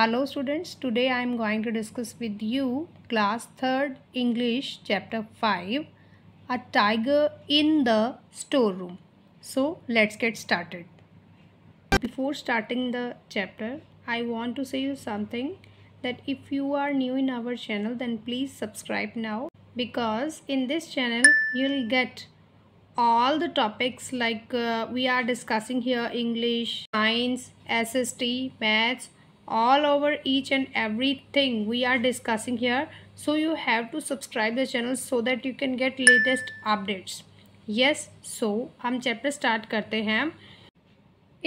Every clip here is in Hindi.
Hello students, today I am going to discuss with you class 3rd English chapter 5 A Tiger in the Storeroom. So let's get started. Before starting the chapter, I want to say you something that if you are new in our channel then please subscribe now because in this channel you'll get all the topics like uh, we are discussing here English, Science, SST, Maths, all over each and everything we are discussing here so you have to subscribe the channel so that you can get latest updates yes so hum chapter start karte hain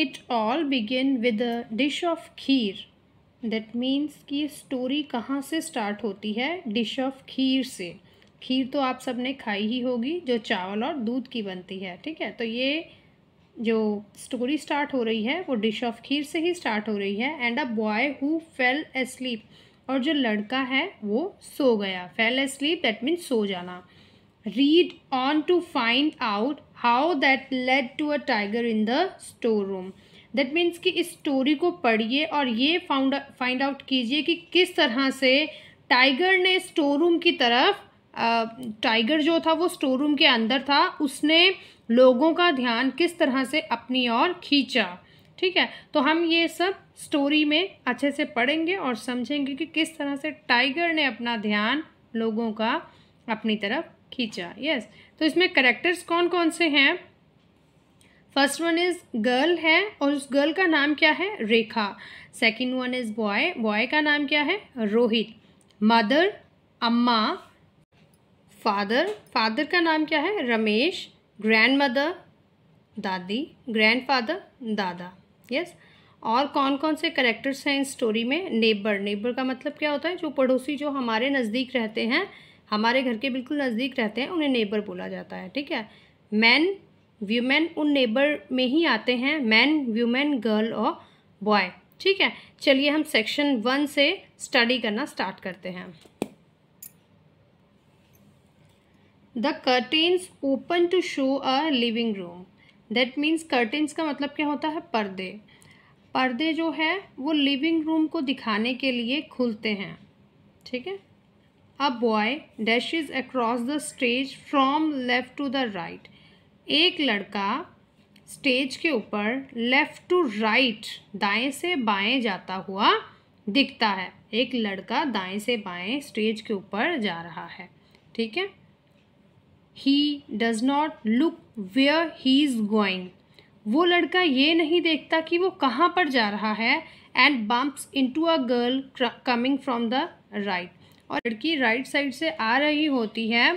it all begin with a dish of kheer that means ki story kahan se start hoti hai dish of kheer se खीर तो आप सबने खाई ही होगी जो चावल और दूध की बनती है ठीक है तो ये जो स्टोरी स्टार्ट हो रही है वो डिश ऑफ खीर से ही स्टार्ट हो रही है and a boy who fell asleep और जो लड़का है वो सो गया फेल एस्लीप दैट मीन्स सो जाना read on to find out how that led to a tiger in the store room that means कि इस स्टोरी को पढ़िए और ये फाउंड फाइंड आउट कीजिए कि किस तरह से टाइगर ने स्टोर रूम की तरफ टाइगर जो था वो स्टोर रूम के अंदर था उसने लोगों का ध्यान किस तरह से अपनी ओर खींचा ठीक है तो हम ये सब स्टोरी में अच्छे से पढ़ेंगे और समझेंगे कि किस तरह से टाइगर ने अपना ध्यान लोगों का अपनी तरफ खींचा यस तो इसमें करेक्टर्स कौन कौन से हैं फर्स्ट वन इज़ गर्ल है और उस गर्ल का नाम क्या है Rekha second one is boy boy का नाम क्या है रोहित मदर अम्मा फादर फादर का नाम क्या है रमेश ग्रैंड मदर दादी ग्रैंड फादर दादा यस और कौन कौन से करेक्टर्स हैं इस स्टोरी में नेबर नेबर का मतलब क्या होता है जो पड़ोसी जो हमारे नज़दीक रहते हैं हमारे घर के बिल्कुल नज़दीक रहते हैं उन्हें नेबर बोला जाता है ठीक है मैन व्यूमेन उन नेबर में ही आते हैं मैन व्यूमेन गर्ल और बॉय ठीक है चलिए हम सेक्शन वन से स्टडी करना स्टार्ट करते हैं the curtains open to show a living room that means curtains का मतलब क्या होता है पर्दे पर्दे जो है वो लिविंग रूम को दिखाने के लिए खुलते हैं ठीक है a boy dashes across the stage from left to the right एक लड़का स्टेज के ऊपर लेफ़्ट टू राइट दाएं से बाएं जाता हुआ दिखता है एक लड़का दाएं से बाएं स्टेज के ऊपर जा रहा है ठीक है he does not look where he is going वो लड़का ये नहीं देखता कि वो कहाँ पर जा रहा है and bumps into a girl coming from the right और लड़की राइट साइड से आ रही होती है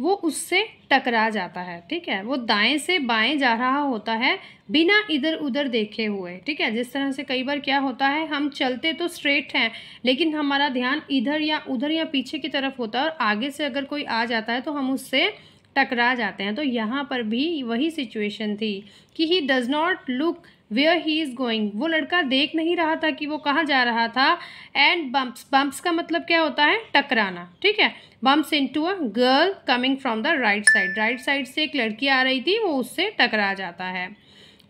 वो उससे टकरा जाता है ठीक है वो दाएं से बाएं जा रहा होता है बिना इधर उधर देखे हुए ठीक है जिस तरह से कई बार क्या होता है हम चलते तो स्ट्रेट हैं लेकिन हमारा ध्यान इधर या उधर या पीछे की तरफ होता है और आगे से अगर कोई आ जाता है तो हम उससे टकरा जाते हैं तो यहाँ पर भी वही सिचुएशन थी कि he does not look where he is going वो लड़का देख नहीं रहा था कि वो कहाँ जा रहा था एंड बम्प्स बम्प्स का मतलब क्या होता है टकराना ठीक है bumps into a girl coming from the right side right side से एक लड़की आ रही थी वो उससे टकरा जाता है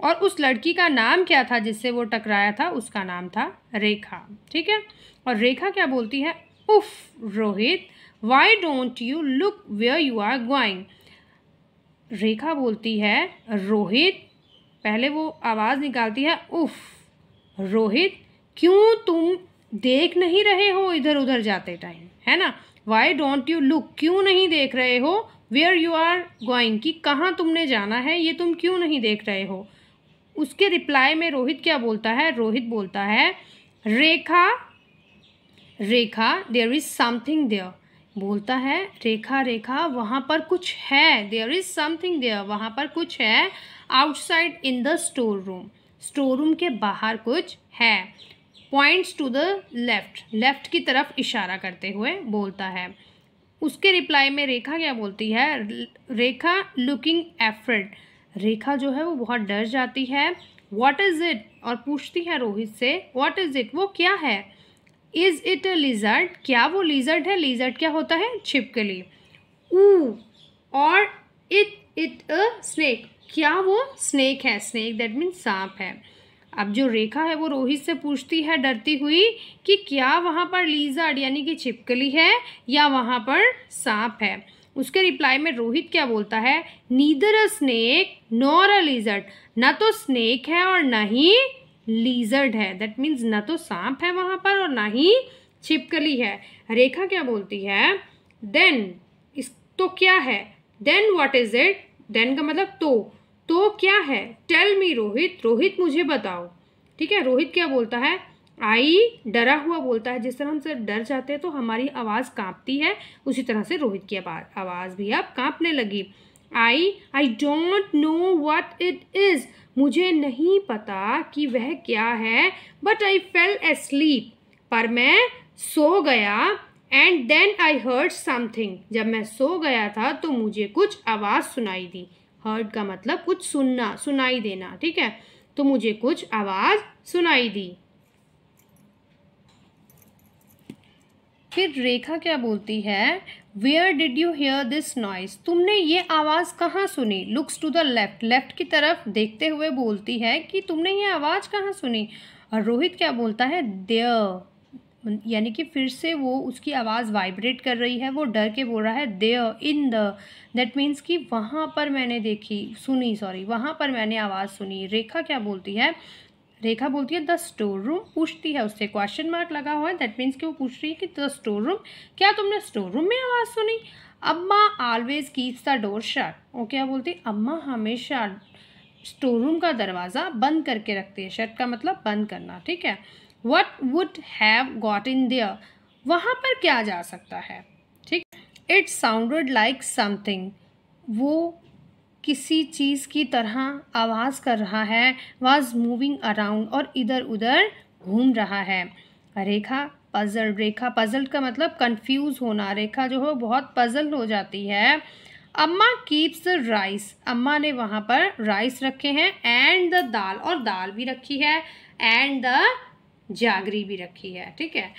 और उस लड़की का नाम क्या था जिससे वो टकराया था उसका नाम था रेखा ठीक है और रेखा क्या बोलती है उफ Rohit why don't you look where you are going Rekha बोलती है रोहित पहले वो आवाज़ निकालती है उफ रोहित क्यों तुम देख नहीं रहे हो इधर उधर जाते टाइम है ना वाई डोंट यू लुक क्यों नहीं देख रहे हो वेयर यू आर गोइंग कि कहाँ तुमने जाना है ये तुम क्यों नहीं देख रहे हो उसके रिप्लाई में रोहित क्या बोलता है रोहित बोलता है Rekha Rekha there is something there बोलता है रेखा रेखा वहाँ पर कुछ है देयर इज़ समथिंग देयर वहाँ पर कुछ है outside in the store room store room के बाहर कुछ है points to the left left की तरफ इशारा करते हुए बोलता है उसके रिप्लाई में रेखा क्या बोलती है रेखा लुकिंग एफर्ट रेखा जो है वो बहुत डर जाती है वॉट इज़ इट और पूछती है रोहित से वॉट इज़ इट वो क्या है इज इट अ लिजर्ट क्या वो लिजर्ट है लिजर्ट क्या होता है छिपकली ऊ और इट इट अ स्नेक क्या वो स्नेक है स्नेक दैट मीन सांप है अब जो रेखा है वो रोहित से पूछती है डरती हुई कि क्या वहाँ पर लीजर्ड यानी कि छिपकली है या वहाँ पर सांप है उसके रिप्लाई में रोहित क्या बोलता है neither a snake nor a lizard ना तो स्नेक है और ना ही लीजर्ड है दैट मीन्स ना तो सांप है वहाँ पर और ना ही छिपकली है रेखा क्या बोलती है देन इस तो क्या है then what is it then का मतलब तो तो क्या है टेल मी रोहित रोहित मुझे बताओ ठीक है रोहित क्या बोलता है आई डरा हुआ बोलता है जिस तरह हम सब डर जाते हैं तो हमारी आवाज़ कांपती है उसी तरह से रोहित की आवाज़ भी अब कांपने लगी I I don't know what it is मुझे नहीं पता कि वह क्या है but I fell asleep पर मैं सो गया and then I heard something जब मैं सो गया था तो मुझे कुछ आवाज़ सुनाई दी हर्ड का मतलब कुछ सुनना सुनाई देना ठीक है तो मुझे कुछ आवाज़ सुनाई दी फिर रेखा क्या बोलती है where did you hear this noise तुमने ये आवाज़ कहाँ सुनी looks to the left left की तरफ देखते हुए बोलती है कि तुमने ये आवाज़ कहाँ सुनी और रोहित क्या बोलता है देअ यानी कि फिर से वो उसकी आवाज़ वाइब्रेट कर रही है वो डर के बोल रहा है there in the that means कि वहाँ पर मैंने देखी सुनी सॉरी वहाँ पर मैंने आवाज़ सुनी रेखा क्या बोलती है रेखा बोलती है द स्टोर रूम पूछती है उससे क्वेश्चन मार्क लगा हुआ है दैट मीन्स कि वो पूछ रही है कि द स्टोर रूम क्या तुमने स्टोर रूम में आवाज़ सुनी अम्मा always keeps the door shut वो क्या बोलती है अम्मा हमेशा स्टोर रूम का दरवाज़ा बंद करके रखती है शट का मतलब बंद करना ठीक है what would have got in there वहाँ पर क्या जा सकता है ठीक इट्स साउंडेड लाइक समथिंग वो किसी चीज़ की तरह आवाज़ कर रहा है वाज मूविंग अराउंड और इधर उधर घूम रहा है रेखा पजल रेखा पजल का मतलब कंफ्यूज होना रेखा जो है बहुत पजल हो जाती है अम्मा कीप्स द राइस अम्मा ने वहाँ पर राइस रखे हैं एंड द दाल और दाल भी रखी है एंड द जागरी भी रखी है ठीक है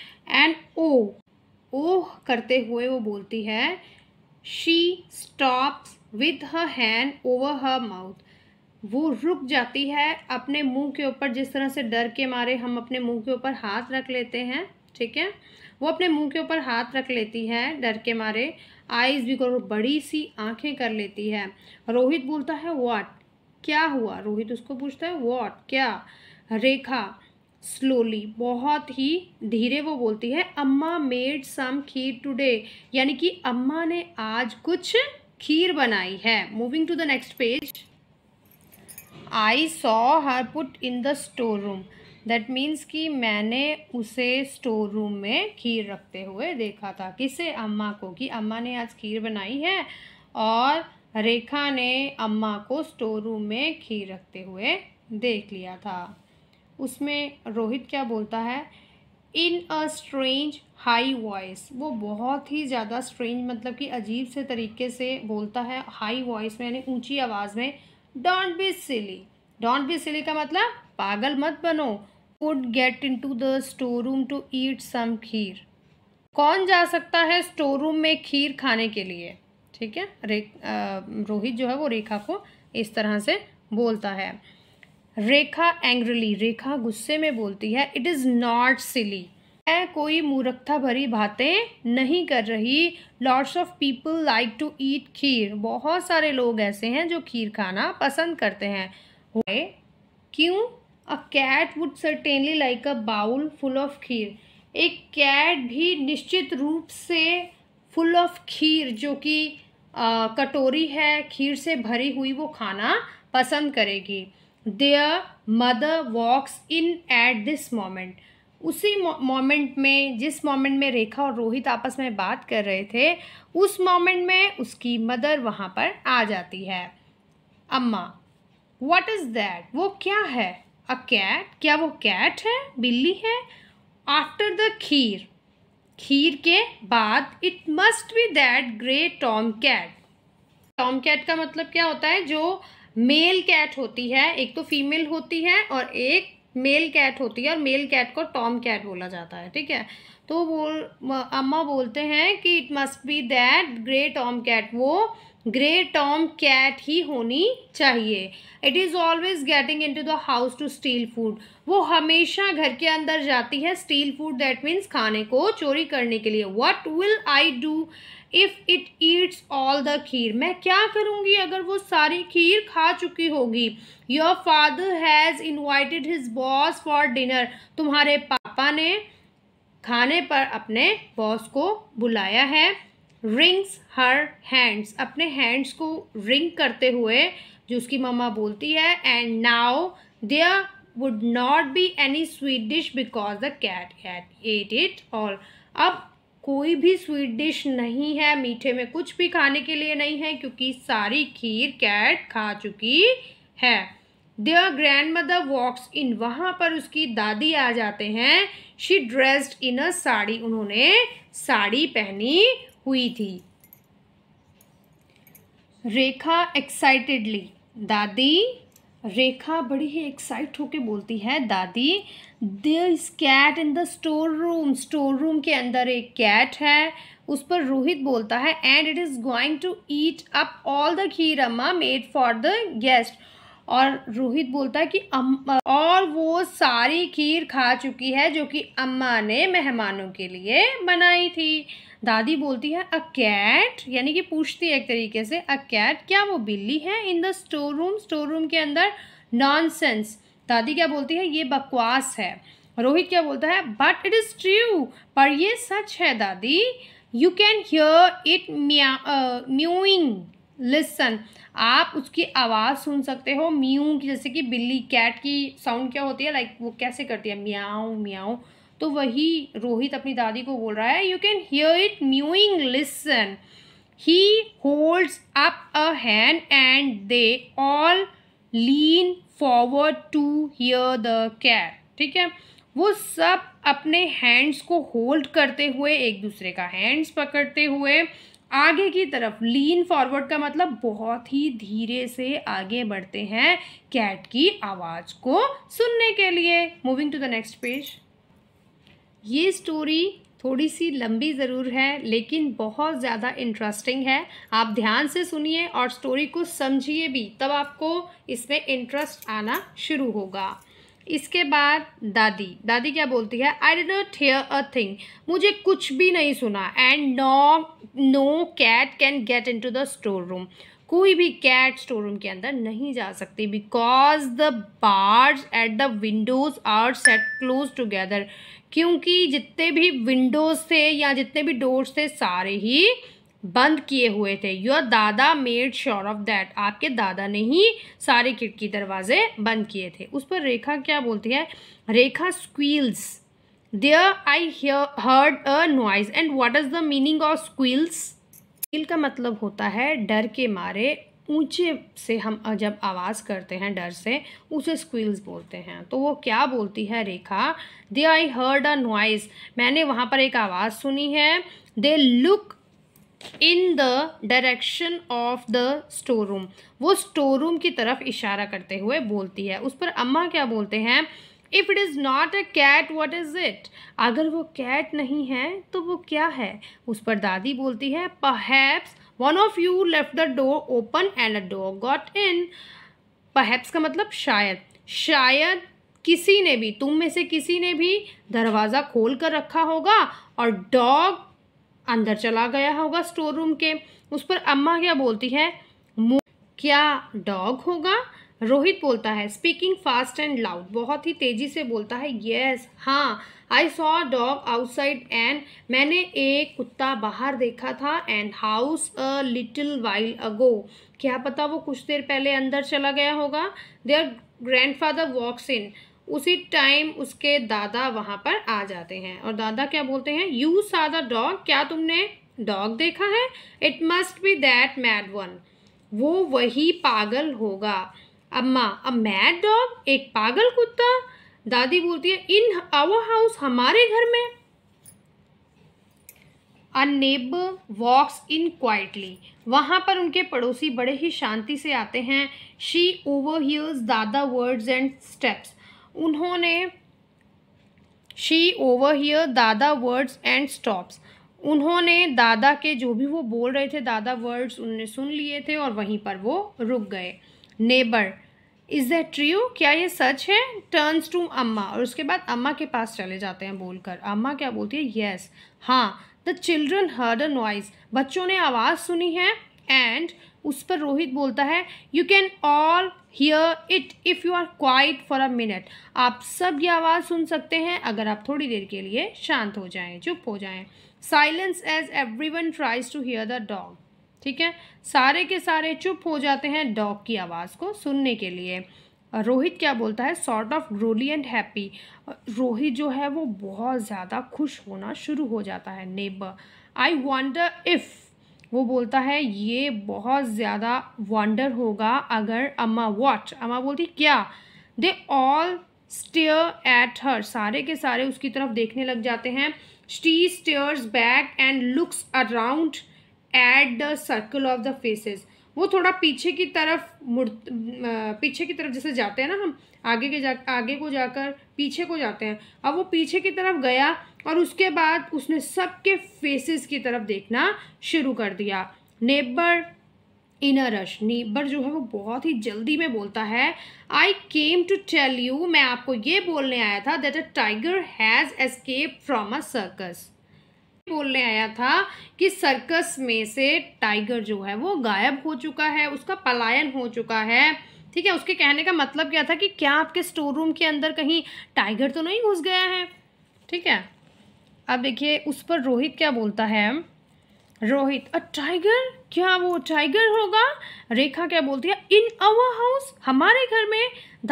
एंड ओ ओह करते हुए वो बोलती है she stops with her hand over her mouth वो रुक जाती है अपने मुंह के ऊपर जिस तरह से डर के मारे हम अपने मुंह के ऊपर हाथ रख लेते हैं ठीक है वो अपने मुंह के ऊपर हाथ रख लेती है डर के मारे आइज़ भी करो बड़ी सी आंखें कर लेती है रोहित बोलता है वॉट क्या हुआ रोहित उसको पूछता है वॉट क्या रेखा स्लोली बहुत ही धीरे वो बोलती है अम्मा मेड सम खीर टुडे यानी कि अम्मा ने आज कुछ खीर बनाई है moving to the next page I saw her put in the store room that means कि मैंने उसे स्टोर रूम में खीर रखते हुए देखा था किसे अम्मा को कि अम्मा ने आज खीर बनाई है और रेखा ने अम्मा को स्टोर रूम में खीर रखते हुए देख लिया था उसमें रोहित क्या बोलता है in a strange high voice वो बहुत ही ज़्यादा स्ट्रेंज मतलब कि अजीब से तरीके से बोलता है हाई वॉइस में यानी ऊंची आवाज़ में don't be silly don't be silly का मतलब पागल मत बनो would get into the store room to eat some kheer कौन जा सकता है स्टोर रूम में खीर खाने के लिए ठीक है रे रोहित जो है वो रेखा को इस तरह से बोलता है रेखा एंग्रली रेखा गुस्से में बोलती है इट इज़ नॉट सिली मैं कोई मूर्खता भरी बातें नहीं कर रही lots of people like to eat kheer बहुत सारे लोग ऐसे हैं जो खीर खाना पसंद करते हैं क्यों a cat would certainly like a bowl full of kheer एक कैट भी निश्चित रूप से फुल ऑफ खीर जो कि कटोरी है खीर से भरी हुई वो खाना पसंद करेगी their mother walks in at this moment उसी मोमेंट में जिस मोमेंट में रेखा और रोहित आपस में बात कर रहे थे उस मोमेंट में उसकी मदर वहाँ पर आ जाती है अम्मा वट इज़ दैट वो क्या है अ कैट क्या वो कैट है बिल्ली है आफ्टर द खीर खीर के बाद it must be that grey tom cat tom cat का मतलब क्या होता है जो मेल कैट होती है एक तो फीमेल होती है और एक मेल कैट होती है और मेल कैट को टॉम कैट बोला जाता है ठीक है तो वो अम्मा बोलते हैं कि it must be that grey tom cat वो ग्रे टॉम कैट ही होनी चाहिए it is always getting into the house to steal food वो हमेशा घर के अंदर जाती है स्टील फूड दैट मीन्स खाने को चोरी करने के लिए what will I do if it eats all the kheer मैं क्या करूँगी अगर वो सारी खीर खा चुकी होगी your father has invited his boss for dinner तुम्हारे पापा ने खाने पर अपने बॉस को बुलाया है रिंग्स हर हैंड्स अपने हैंड्स को रिंग करते हुए जो उसकी मम्मा बोलती है and now there would not be any sweet dish because the cat had ate it और अब कोई भी स्वीट डिश नहीं है मीठे में कुछ भी खाने के लिए नहीं है क्योंकि सारी खीर कैट खा चुकी है their grandmother walks in वहाँ पर उसकी दादी आ जाते हैं she dressed in a sari उन्होंने साड़ी पहनी हुई थी रेखा एक्साइटेडली दादी रेखा बड़ी ही एक्साइट होके बोलती है दादी there is cat in the store room store room के अंदर एक कैट है उस पर रोहित बोलता है and it is going to eat up all the kheer अम्मा मेड फॉर द गेस्ट और रोहित बोलता है कि अम और वो सारी खीर खा चुकी है जो कि अम्मा ने मेहमानों के लिए बनाई थी दादी बोलती है अ कैट यानी कि पूछती है एक तरीके से अ कैट क्या वो बिल्ली है in the store room store room के अंदर नॉन दादी क्या बोलती है ये बकवास है रोहित क्या बोलता है बट इट इज़ ट्रू पर ये सच है दादी you can hear it mewing listen आप उसकी आवाज़ सुन सकते हो म्यू की जैसे कि बिल्ली कैट की साउंड क्या होती है लाइक like, वो कैसे करती है म्याऊ म्याऊ तो वही रोहित अपनी दादी को बोल रहा है you can hear it mewing listen he holds up a hand and they all lean forward to hear the cat ठीक है वो सब अपने हैंड्स को होल्ड करते हुए एक दूसरे का हैंड्स पकड़ते हुए आगे की तरफ लीन फॉरवर्ड का मतलब बहुत ही धीरे से आगे बढ़ते हैं कैट की आवाज़ को सुनने के लिए moving to the next page ये स्टोरी थोड़ी सी लंबी ज़रूर है लेकिन बहुत ज़्यादा इंटरेस्टिंग है आप ध्यान से सुनिए और स्टोरी को समझिए भी तब आपको इसमें इंटरेस्ट आना शुरू होगा इसके बाद दादी दादी क्या बोलती है I did not hear a thing मुझे कुछ भी नहीं सुना and no no cat can get into the store room कोई भी कैट स्टोर रूम के अंदर नहीं जा सकती because the bars at the windows are set close together क्योंकि जितने भी विंडोज थे या जितने भी डोर्स थे सारे ही बंद किए हुए थे योर दादा मेड श्योर ऑफ दैट आपके दादा ने ही सारे खिड़की दरवाजे बंद किए थे उस पर रेखा क्या बोलती है Rekha squeals there I heard a noise and what is the meaning of squeals squeal का मतलब होता है डर के मारे ऊंचे से हम जब आवाज़ करते हैं डर से उसे स्क्वील्स बोलते हैं तो वो क्या बोलती है रेखा दे आई हर्ड अ नॉइज़ मैंने वहाँ पर एक आवाज़ सुनी है they look in the direction of the store room वो स्टोर रूम की तरफ इशारा करते हुए बोलती है उस पर अम्मा क्या बोलते हैं if it is not a cat what is it अगर वो कैट नहीं है तो वो क्या है उस पर दादी बोलती है perhaps one of you left the door open and a door got in perhaps का मतलब शायद शायद किसी ने भी तुम में से किसी ने भी दरवाज़ा खोल कर रखा होगा और डॉग अंदर चला गया होगा स्टोर रूम के उस पर अम्मा क्या बोलती है क्या डॉग होगा रोहित बोलता है स्पीकिंग फास्ट एंड लाउड बहुत ही तेज़ी से बोलता है यस हाँ I saw dog outside and मैंने एक कुत्ता बाहर देखा था and house a little while ago क्या पता वो कुछ देर पहले अंदर चला गया होगा देयर फादर वॉक्स इन उसी टाइम उसके दादा वहाँ पर आ जाते हैं और दादा क्या बोलते हैं यू सा द डॉग क्या तुमने डॉग देखा है it must be that mad one वो वही पागल होगा अम्मा अ मैड डॉग एक पागल कुत्ता दादी बोलती है इन आवर हाउस हमारे घर में a neighbour walks in quietly वहाँ पर उनके पड़ोसी बड़े ही शांति से आते हैं she over hears Dada words and steps उन्होंने she over hear Dada words and stops उन्होंने दादा के जो भी वो बोल रहे थे दादा वर्ड्स उनने सुन लिए थे और वहीं पर वो रुक गए नेबर इज़ दैट ट्रू क्या ये सच है टर्न्स टू अम्मा और उसके बाद अम्मा के पास चले जाते हैं बोलकर अम्मा क्या बोलती है येस yes. हाँ the children heard a noise बच्चों ने आवाज़ सुनी है एंड उस पर रोहित बोलता है you can all hear it if you are quiet for a minute आप सब ये आवाज़ सुन सकते हैं अगर आप थोड़ी देर के लिए शांत हो जाएं चुप हो जाएं silence as everyone tries to hear the dog ठीक है सारे के सारे चुप हो जाते हैं डॉग की आवाज़ को सुनने के लिए रोहित क्या बोलता है sort of growly and happy Rohit जो है वो बहुत ज़्यादा खुश होना शुरू हो जाता है नेबर आई वॉन्डर इफ़ वो बोलता है ये बहुत ज़्यादा वॉन्डर होगा अगर अम्मा वॉट अम्मा बोलती क्या they all stare at her सारे के सारे उसकी तरफ देखने लग जाते हैं स्टी stares back and looks around at the circle of the faces वो थोड़ा पीछे की तरफ मुड़ पीछे की तरफ जैसे जाते हैं ना हम आगे के जा आगे को जाकर पीछे को जाते हैं अब वो पीछे की तरफ गया और उसके बाद उसने सबके फेसेस की तरफ देखना शुरू कर दिया neighbour in a rush neighbour जो है वो बहुत ही जल्दी में बोलता है I came to tell you मैं आपको ये बोलने आया था that a tiger has escape from a circus बोलने आया था कि सर्कस में से टाइगर जो है वो गायब हो चुका है उसका पलायन हो चुका है ठीक है उसके कहने का मतलब क्या था कि क्या आपके स्टोर रूम के अंदर कहीं टाइगर तो नहीं घुस गया है ठीक है अब देखिए उस पर रोहित क्या बोलता है रोहित अ टाइगर क्या वो टाइगर होगा रेखा क्या बोलती है इन अवर हाउस हमारे घर में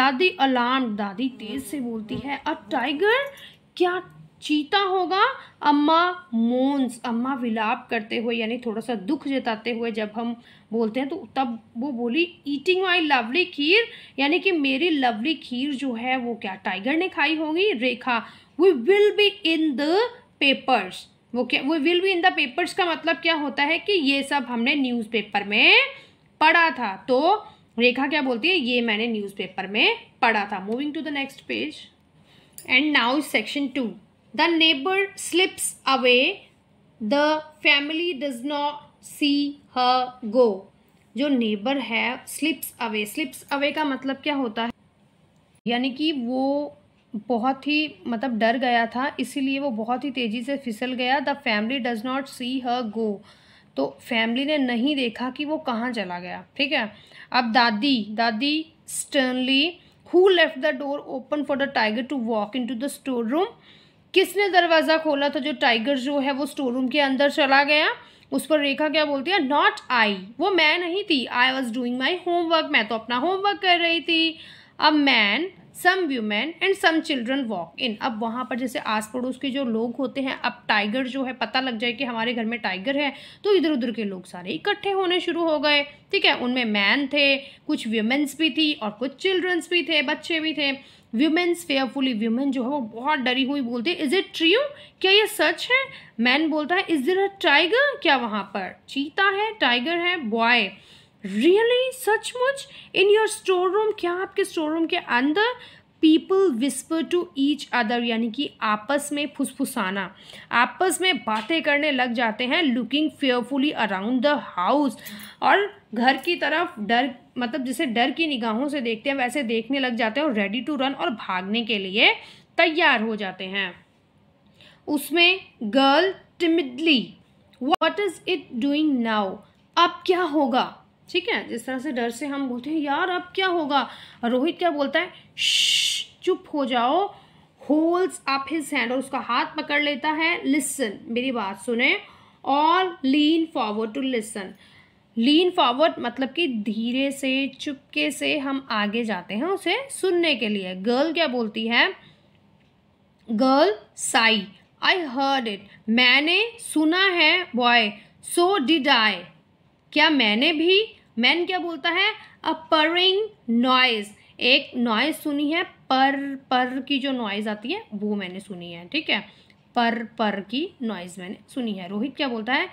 दादी अलार्म दादी तेज से बोलती है अ टाइगर क्या चीता होगा अम्मा मोन्स अम्मा विलाप करते हुए यानी थोड़ा सा दुख जताते हुए जब हम बोलते हैं तो तब वो बोली ईटिंग माई लवली खीर यानी कि मेरी लवली खीर जो है वो क्या टाइगर ने खाई होगी Rekha we will be in the papers वो क्या we will be in the papers का मतलब क्या होता है कि ये सब हमने न्यूज़पेपर में पढ़ा था तो रेखा क्या बोलती है ये मैंने न्यूज़पेपर में पढ़ा था moving to the next page and now section two the neighbor slips away the family does not see her go जो नेबर है स्लिप्स अवे स्लिप्स अवे का मतलब क्या होता है यानी कि वो बहुत ही मतलब डर गया था इसीलिए वो बहुत ही तेज़ी से फिसल गया the family does not see her go तो फैमिली ने नहीं देखा कि वो कहाँ चला गया ठीक है अब Dadi Dadi sternly who left the door open for the tiger to walk into the store room किसने दरवाज़ा खोला था जो टाइगर जो है वो स्टोर रूम के अंदर चला गया उस पर रेखा क्या बोलती है नॉट आई वो मैं नहीं थी I was doing my homework मैं तो अपना होमवर्क कर रही थी a man some women and some children walk in अब वहाँ पर जैसे आस पड़ोस के जो लोग होते हैं अब टाइगर जो है पता लग जाए कि हमारे घर में टाइगर है तो इधर उधर के लोग सारे इकट्ठे होने शुरू हो गए ठीक है उनमें मैन थे कुछ व्यूमेंस भी थी और कुछ चिल्ड्रंस भी थे बच्चे भी थे वुमेन्स फेयरफुली वुमेन जो है वो बहुत डरी हुई बोलती है इज़ इट यू क्या ये सच है मैन बोलता है इज़ देर अ टाइगर क्या वहाँ पर चीता है टाइगर है बॉय रियली सचमुच इन योर स्टोर रूम क्या आपके स्टोर रूम के अंदर people whisper to each other यानी कि आपस में फुसफुसाना आपस में बातें करने लग जाते हैं looking fearfully around the house और घर की तरफ डर मतलब जिसे डर की निगाहों से देखते हैं वैसे देखने लग जाते हैं और रेडी टू रन और भागने के लिए तैयार हो जाते हैं उसमें girl timidly what is it doing now अब क्या होगा ठीक है जिस तरह से डर से हम बोलते हैं यार अब क्या होगा रोहित क्या बोलता है चुप हो जाओ होल्स अप हिज हैंड और उसका हाथ पकड़ लेता है लिसन मेरी बात सुने और lean forward to listen lean forward मतलब कि धीरे से चुपके से हम आगे जाते हैं उसे सुनने के लिए गर्ल क्या बोलती है girl says I heard it मैंने सुना है बॉय सो डिड आई क्या मैंने भी मैन क्या बोलता है अ परिंग नॉइज एक नॉइज सुनी है पर पर की जो नॉइज आती है वो मैंने सुनी है ठीक है पर पर की नॉइज मैंने सुनी है रोहित क्या बोलता है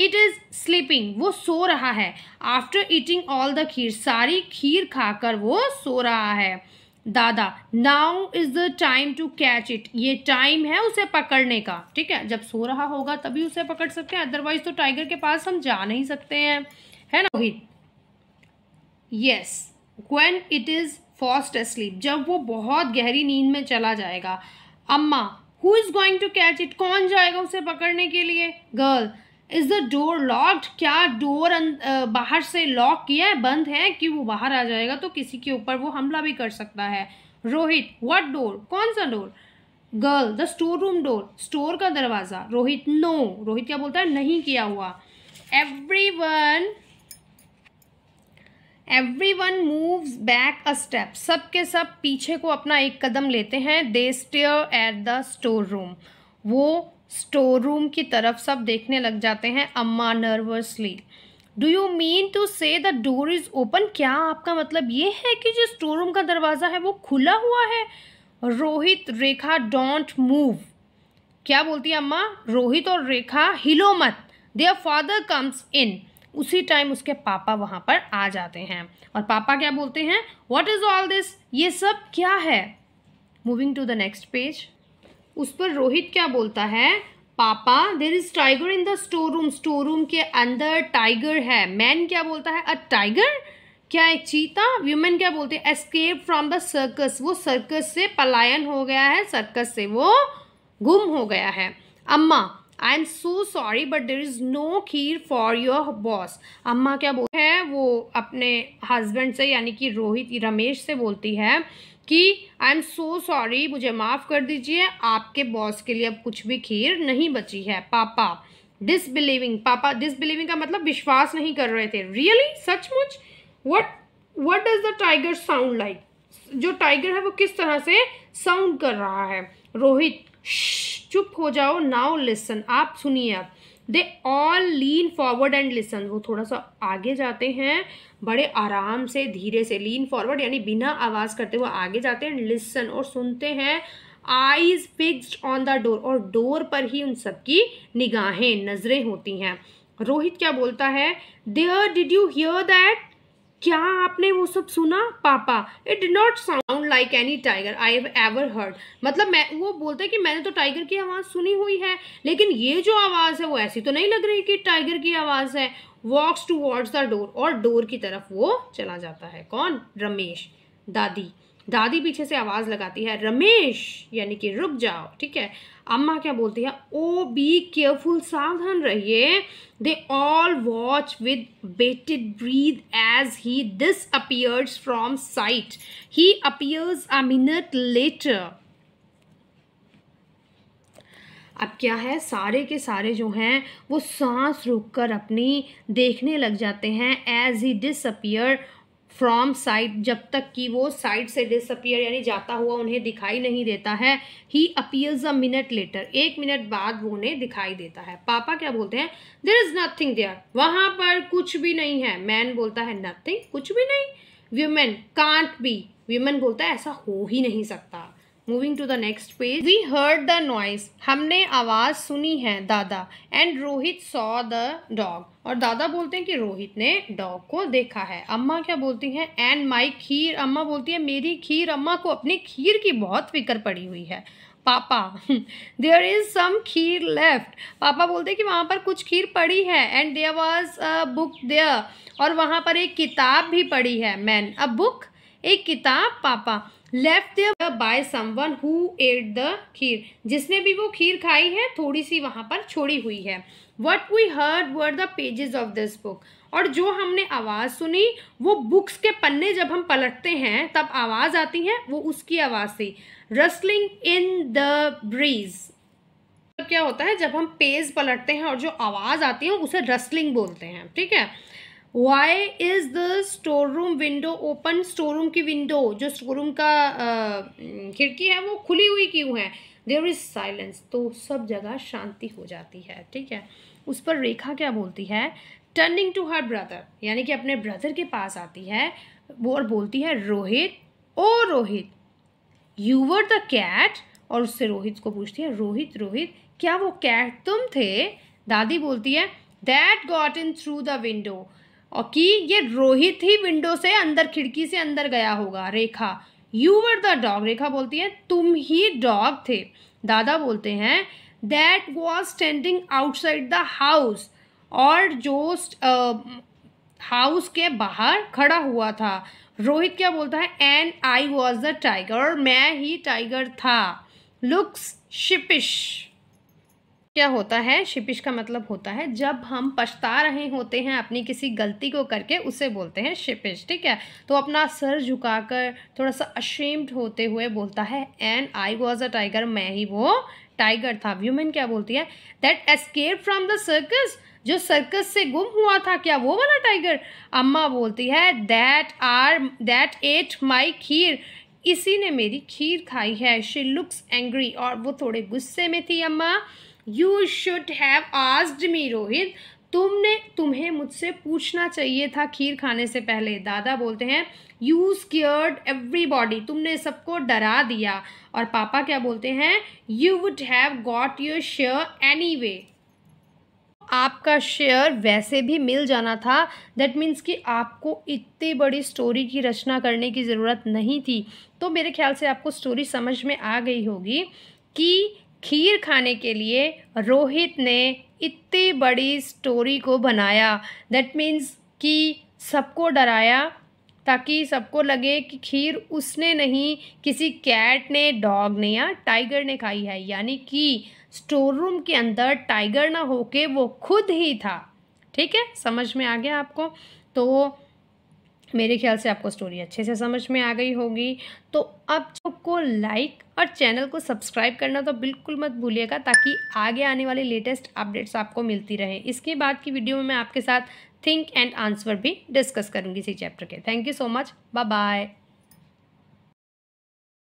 इट इज़ स्लीपिंग वो सो रहा है after eating all the kheer सारी खीर खाकर वो सो रहा है Dada now is the time to catch it ये टाइम है उसे पकड़ने का ठीक है जब सो रहा होगा तभी उसे पकड़ सकते हैं अदरवाइज तो टाइगर के पास हम जा नहीं सकते हैं है ना Rohit yes when it is fast sleep जब वो बहुत गहरी नींद में चला जाएगा Amma who is going to catch it कौन जाएगा उसे पकड़ने के लिए girl is the door locked क्या डोर अं, बाहर से लॉक किया है बंद है कि वो बाहर आ जाएगा तो किसी के ऊपर वो हमला भी कर सकता है रोहित वट डोर कौन सा door girl the store room door store का दरवाज़ा रोहित नो रोहित क्या बोलता है नहीं किया हुआ everyone everyone move back a step सब के सब पीछे को अपना एक कदम लेते हैं they stare at the store room वो स्टोर रूम की तरफ सब देखने लग जाते हैं Amma nervously do you mean to say the door is open क्या आपका मतलब ये है कि जो स्टोर रूम का दरवाज़ा है वो खुला हुआ है रोहित रेखा डोंट मूव क्या बोलती है अम्मा रोहित और रेखा हिलो मत देयर फादर कम्स इन उसी टाइम उसके पापा वहाँ पर आ जाते हैं और पापा क्या बोलते हैं वॉट इज़ ऑल दिस ये सब क्या है moving to the next page उस पर रोहित क्या बोलता है papa there is tiger in the store room store room के अंदर टाइगर है मैन क्या बोलता है अ टाइगर क्या है चीता व्यूमेन क्या बोलते हैं एस्केप फ्रॉम द सर्कस वो सर्कस से पलायन हो गया है सर्कस से वो गुम हो गया है Amma I am so sorry but there is no kheer for your boss अम्मा क्या बोलते हैं वो अपने हस्बैंड से यानी कि रोहित रमेश से बोलती है कि आई एम सो सॉरी मुझे माफ़ कर दीजिए आपके बॉस के लिए अब कुछ भी खीर नहीं बची है पापा डिसबिलीविंग पापा डिसबिलीविंग का मतलब विश्वास नहीं कर रहे थे रियली सचमुच what what does the tiger sound like जो टाइगर है वो किस तरह से साउंड कर रहा है रोहित चुप हो जाओ नाउ लिसन आप सुनिए अब they all lean forward and listen वो थोड़ा सा आगे जाते हैं बड़े आराम से धीरे से लीन फॉरवर्ड यानी बिना आवाज़ करते हुए आगे जाते हैं लिसन और सुनते हैं eyes fixed on the door और डोर पर ही उन सबकी निगाहें नज़रें होती हैं रोहित क्या बोलता है there did you hear that क्या आपने वो सब सुना papa it did not sound like any tiger I have ever heard मतलब मैं वो बोलते हैं कि मैंने तो टाइगर की आवाज़ सुनी हुई है लेकिन ये जो आवाज़ है वो ऐसी तो नहीं लग रही कि टाइगर की आवाज़ है walks towards the door और डोर की तरफ वो चला जाता है कौन रमेश दादी दादी पीछे से आवाज़ लगाती है रमेश यानी कि रुक जाओ ठीक है अम्मा क्या बोलती है ओ बी केयरफुल सावधान रहिए they all watch with bated breath as he disappears from sight he appears a minute later अब क्या है सारे के सारे जो हैं वो सांस रोक कर अपनी देखने लग जाते हैं as he disappear from sight जब तक कि वो साइड से डिसअपियर यानी जाता हुआ उन्हें दिखाई नहीं देता है he appears a minute later एक मिनट बाद वो उन्हें दिखाई देता है पापा क्या बोलते हैं देर इज़ नथिंग देयर वहाँ पर कुछ भी नहीं है मैन बोलता है नथिंग कुछ भी नहीं व्यूमेन कांट बी व्यूमेन बोलता है ऐसा हो ही नहीं सकता moving to the next page we heard the noise हमने आवाज़ सुनी है Dada and Rohit saw the dog और दादा बोलते हैं कि रोहित ने डॉग को देखा है अम्मा क्या बोलती हैं एंड माई खीर अम्मा बोलती है मेरी खीर अम्मा को अपनी खीर की बहुत फिक्र पड़ी हुई है papa there is some kheer left पापा बोलते हैं कि वहाँ पर कुछ खीर पड़ी है and there was a book there और वहाँ पर एक किताब भी पड़ी है मैन अ बुक एक किताब papa left by someone who ate the kheer जिसने भी वो खीर खाई है थोड़ी सी वहाँ पर छोड़ी हुई है what we heard were the pages of this book और जो हमने आवाज़ सुनी वो बुक्स के पन्ने जब हम पलटते हैं तब आवाज़ आती है वो उसकी आवाज़ थी रस्लिंग इन द ब्रीज क्या होता है जब हम पेज पलटते हैं और जो आवाज़ आती है उसे रस्लिंग बोलते हैं ठीक है why is the store room window open store room की विंडो जो स्टोर रूम का खिड़की है वो खुली हुई क्यों है देर इज़ साइलेंस तो सब जगह शांति हो जाती है ठीक है उस पर रेखा क्या बोलती है टर्निंग टू हर ब्रदर यानी कि अपने ब्रदर के पास आती है वो और बोलती है Rohit oh Rohit you were the cat और उससे रोहित को पूछती है रोहित रोहित क्या वो कैट तुम थे दादी बोलती है that got in through the window और कि ये रोहित ही विंडो से अंदर खिड़की से अंदर गया होगा Rekha you were the dog Rekha बोलती है तुम ही डॉग थे दादा बोलते हैं that was standing outside the house और जो हाउस के बाहर खड़ा हुआ था रोहित क्या बोलता है and I was the tiger और मैं ही टाइगर था लुक्स शिपिश क्या होता है शिपिश का मतलब होता है जब हम पछता रहे होते हैं अपनी किसी गलती को करके उसे बोलते हैं शिपिश ठीक है तो अपना सर झुकाकर थोड़ा सा अशेम्ड होते हुए बोलता है and I was a tiger मैं ही वो टाइगर था व्यूमेन क्या बोलती है that escape from the circus जो सर्कस से गुम हुआ था क्या वो वाला टाइगर अम्मा बोलती है that are that ate my kheer इसी ने मेरी खीर खाई है शी लुक्स एंग्री और वो थोड़े गुस्से में थी अम्मा you should have asked me Rohit तुमने तुम्हें मुझसे पूछना चाहिए था खीर खाने से पहले दादा बोलते हैं यू स्क्योर्ड एवरी बॉडी तुमने सबको डरा दिया और पापा क्या बोलते हैं you would have got your share anyway आपका शेयर वैसे भी मिल जाना था दैट मीन्स कि आपको इतनी बड़ी स्टोरी की रचना करने की ज़रूरत नहीं थी तो मेरे ख्याल से आपको स्टोरी समझ में आ गई होगी कि खीर खाने के लिए रोहित ने इतनी बड़ी स्टोरी को बनाया दैट मीन्स कि सबको डराया ताकि सबको लगे कि खीर उसने नहीं किसी कैट ने डॉग ने या टाइगर ने खाई है यानी कि स्टोर रूम के अंदर टाइगर ना होके वो खुद ही था ठीक है समझ में आ गया आपको तो मेरे ख्याल से आपको स्टोरी अच्छे से समझ में आ गई होगी तो अब को लाइक और चैनल को सब्सक्राइब करना तो बिल्कुल मत भूलिएगा ताकि आगे आने वाले लेटेस्ट अपडेट्स आपको मिलती रहे इसके बाद की वीडियो में मैं आपके साथ थिंक एंड आंसर भी डिस्कस करूँगी इसी चैप्टर के thank you so much bye bye